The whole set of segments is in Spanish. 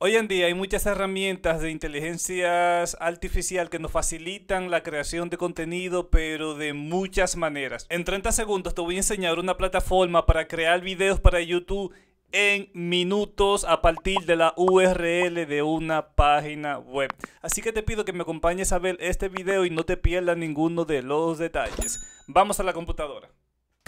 Hoy en día hay muchas herramientas de inteligencia artificial que nos facilitan la creación de contenido, pero de muchas maneras. En 30 segundos te voy a enseñar una plataforma para crear videos para YouTube en minutos a partir de la URL de una página web. Así que te pido que me acompañes a ver este video y no te pierdas ninguno de los detalles. Vamos a la computadora.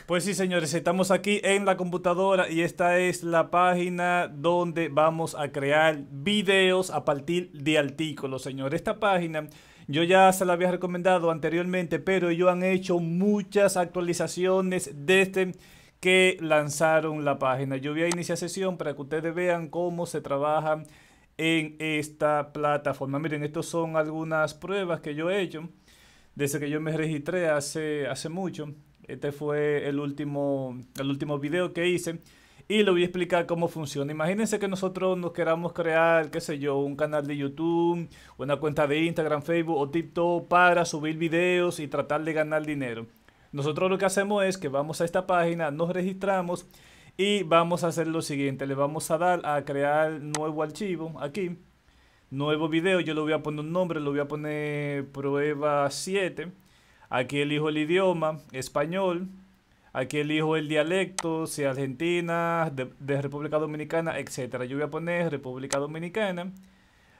Pues sí, señores, estamos aquí en la computadora y esta es la página donde vamos a crear videos a partir de artículos, señores. Esta página yo ya se la había recomendado anteriormente, pero ellos han hecho muchas actualizaciones desde que lanzaron la página. Yo voy a iniciar sesión para que ustedes vean cómo se trabaja en esta plataforma. Miren, estas son algunas pruebas que yo he hecho desde que yo me registré hace, hace mucho. Este fue el último, el último video que hice y le voy a explicar cómo funciona. Imagínense que nosotros nos queramos crear, qué sé yo, un canal de YouTube, una cuenta de Instagram, Facebook o TikTok para subir videos y tratar de ganar dinero. Nosotros lo que hacemos es que vamos a esta página, nos registramos y vamos a hacer lo siguiente. Le vamos a dar a crear nuevo archivo aquí. Nuevo video, yo le voy a poner un nombre, lo voy a poner prueba 7 Aquí elijo el idioma, español. Aquí elijo el dialecto, si Argentina, de, República Dominicana, etc. Yo voy a poner República Dominicana.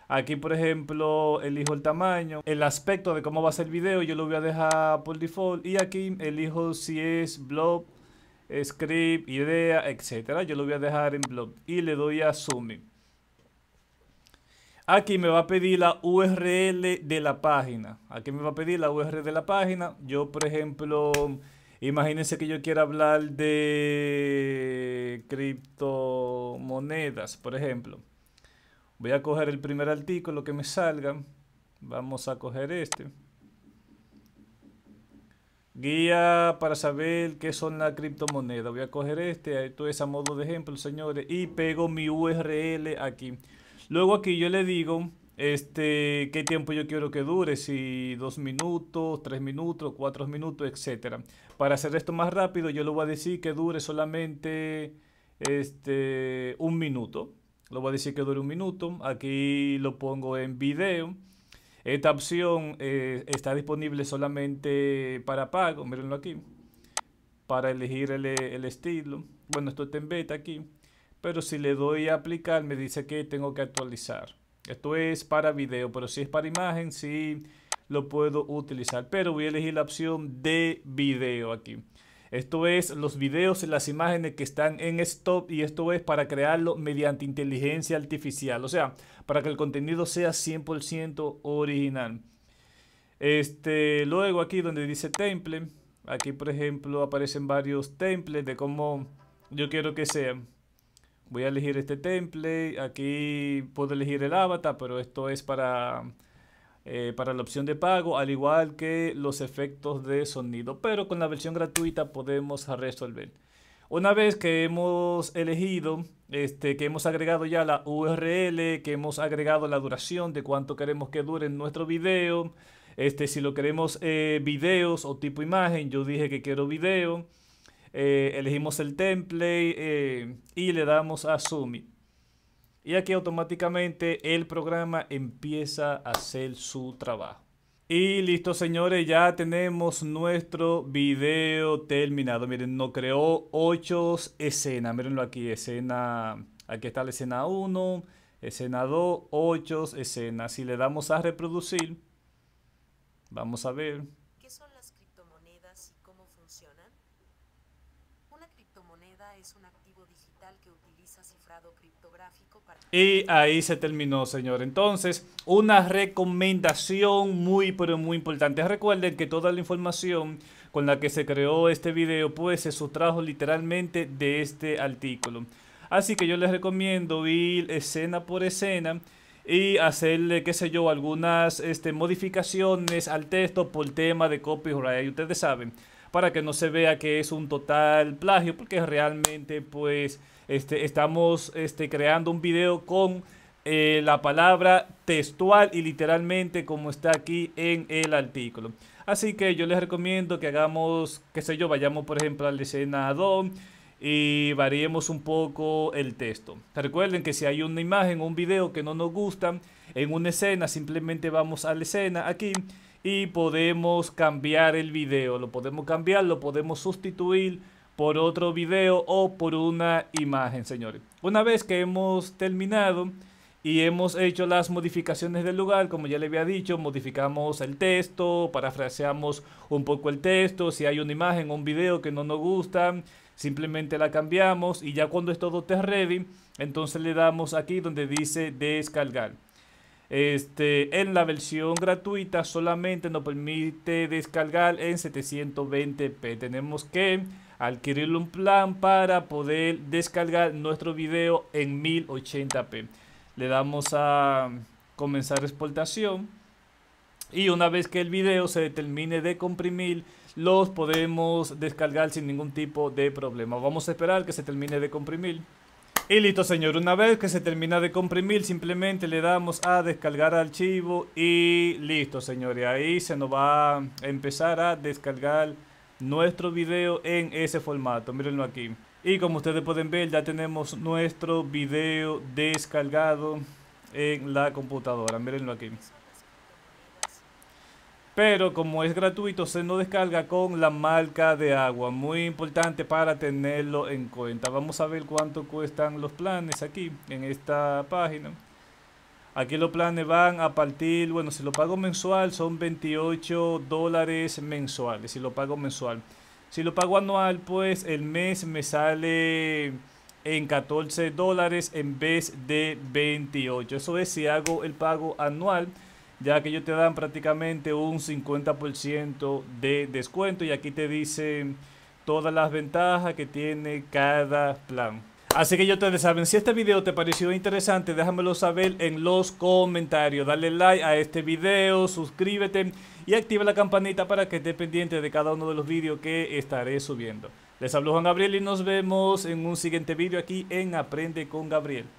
Aquí, por ejemplo, elijo el tamaño, el aspecto de cómo va a ser el video, yo lo voy a dejar por default. Y aquí elijo si es blog, script, idea, etcétera. Yo lo voy a dejar en blog y le doy a zoom. Aquí me va a pedir la URL de la página. Aquí me va a pedir la URL de la página. Yo, por ejemplo, imagínense que yo quiera hablar de criptomonedas, por ejemplo. Voy a coger el primer artículo que me salga. Vamos a coger este. Guía para saber qué son las criptomonedas. Voy a coger este, esto es a modo de ejemplo, señores, y pego mi URL aquí. Luego aquí yo le digo este, qué tiempo yo quiero que dure, si dos minutos, tres minutos, cuatro minutos, etcétera. Para hacer esto más rápido, yo le voy a decir que dure solamente este, un minuto. Lo voy a decir que dure un minuto. Aquí lo pongo en video. Esta opción eh, está disponible solamente para pago. Mírenlo aquí. Para elegir el estilo. Bueno, esto está en beta aquí. Pero si le doy a aplicar, me dice que tengo que actualizar. Esto es para video, pero si es para imagen, sí lo puedo utilizar. Pero voy a elegir la opción de video aquí. Esto es los videos y las imágenes que están en stop y esto es para crearlo mediante inteligencia artificial. O sea, para que el contenido sea 100% original. Este, luego aquí donde dice template, aquí por ejemplo aparecen varios templates de cómo yo quiero que sean voy a elegir este template, aquí puedo elegir el avatar, pero esto es para, eh, para la opción de pago, al igual que los efectos de sonido, pero con la versión gratuita podemos resolver. Una vez que hemos elegido, este, que hemos agregado ya la URL, que hemos agregado la duración de cuánto queremos que dure nuestro video, este, si lo queremos eh, videos o tipo imagen, yo dije que quiero video, eh, elegimos el template eh, y le damos a zoom Y aquí automáticamente el programa empieza a hacer su trabajo. Y listo señores, ya tenemos nuestro video terminado. Miren, nos creó 8 escenas. Mirenlo aquí, escena... Aquí está la escena 1, escena 2, 8 escenas. Si le damos a reproducir, vamos a ver. es un activo digital que utiliza cifrado criptográfico Y ahí se terminó, señor. Entonces, una recomendación muy, pero muy importante. Recuerden que toda la información con la que se creó este video, pues se sustrajo literalmente de este artículo. Así que yo les recomiendo ir escena por escena y hacerle, qué sé yo, algunas este, modificaciones al texto por tema de copyright. Ustedes saben para que no se vea que es un total plagio, porque realmente pues este, estamos este, creando un video con eh, la palabra textual y literalmente como está aquí en el artículo. Así que yo les recomiendo que hagamos, qué sé yo, vayamos por ejemplo a la escena 2 y variemos un poco el texto. Recuerden que si hay una imagen o un video que no nos gusta, en una escena, simplemente vamos a la escena aquí y podemos cambiar el video. Lo podemos cambiar, lo podemos sustituir por otro video o por una imagen, señores. Una vez que hemos terminado y hemos hecho las modificaciones del lugar, como ya le había dicho, modificamos el texto, parafraseamos un poco el texto, si hay una imagen o un video que no nos gusta, simplemente la cambiamos y ya cuando es todo esté ready, entonces le damos aquí donde dice descargar. Este, en la versión gratuita solamente nos permite descargar en 720p. Tenemos que adquirir un plan para poder descargar nuestro video en 1080p. Le damos a comenzar exportación y una vez que el video se termine de comprimir los podemos descargar sin ningún tipo de problema. Vamos a esperar que se termine de comprimir. Y listo señor, una vez que se termina de comprimir simplemente le damos a descargar archivo y listo señores, y ahí se nos va a empezar a descargar nuestro video en ese formato, mírenlo aquí. Y como ustedes pueden ver ya tenemos nuestro video descargado en la computadora, mírenlo aquí pero como es gratuito se nos descarga con la marca de agua, muy importante para tenerlo en cuenta. Vamos a ver cuánto cuestan los planes aquí en esta página. Aquí los planes van a partir, bueno, si lo pago mensual son 28 dólares mensuales, si lo pago mensual. Si lo pago anual, pues el mes me sale en 14 dólares en vez de 28. Eso es si hago el pago anual ya que ellos te dan prácticamente un 50% de descuento y aquí te dicen todas las ventajas que tiene cada plan. Así que yo ustedes saben, si este video te pareció interesante, déjamelo saber en los comentarios. Dale like a este video, suscríbete y activa la campanita para que estés pendiente de cada uno de los videos que estaré subiendo. Les hablo Juan Gabriel y nos vemos en un siguiente video aquí en Aprende con Gabriel.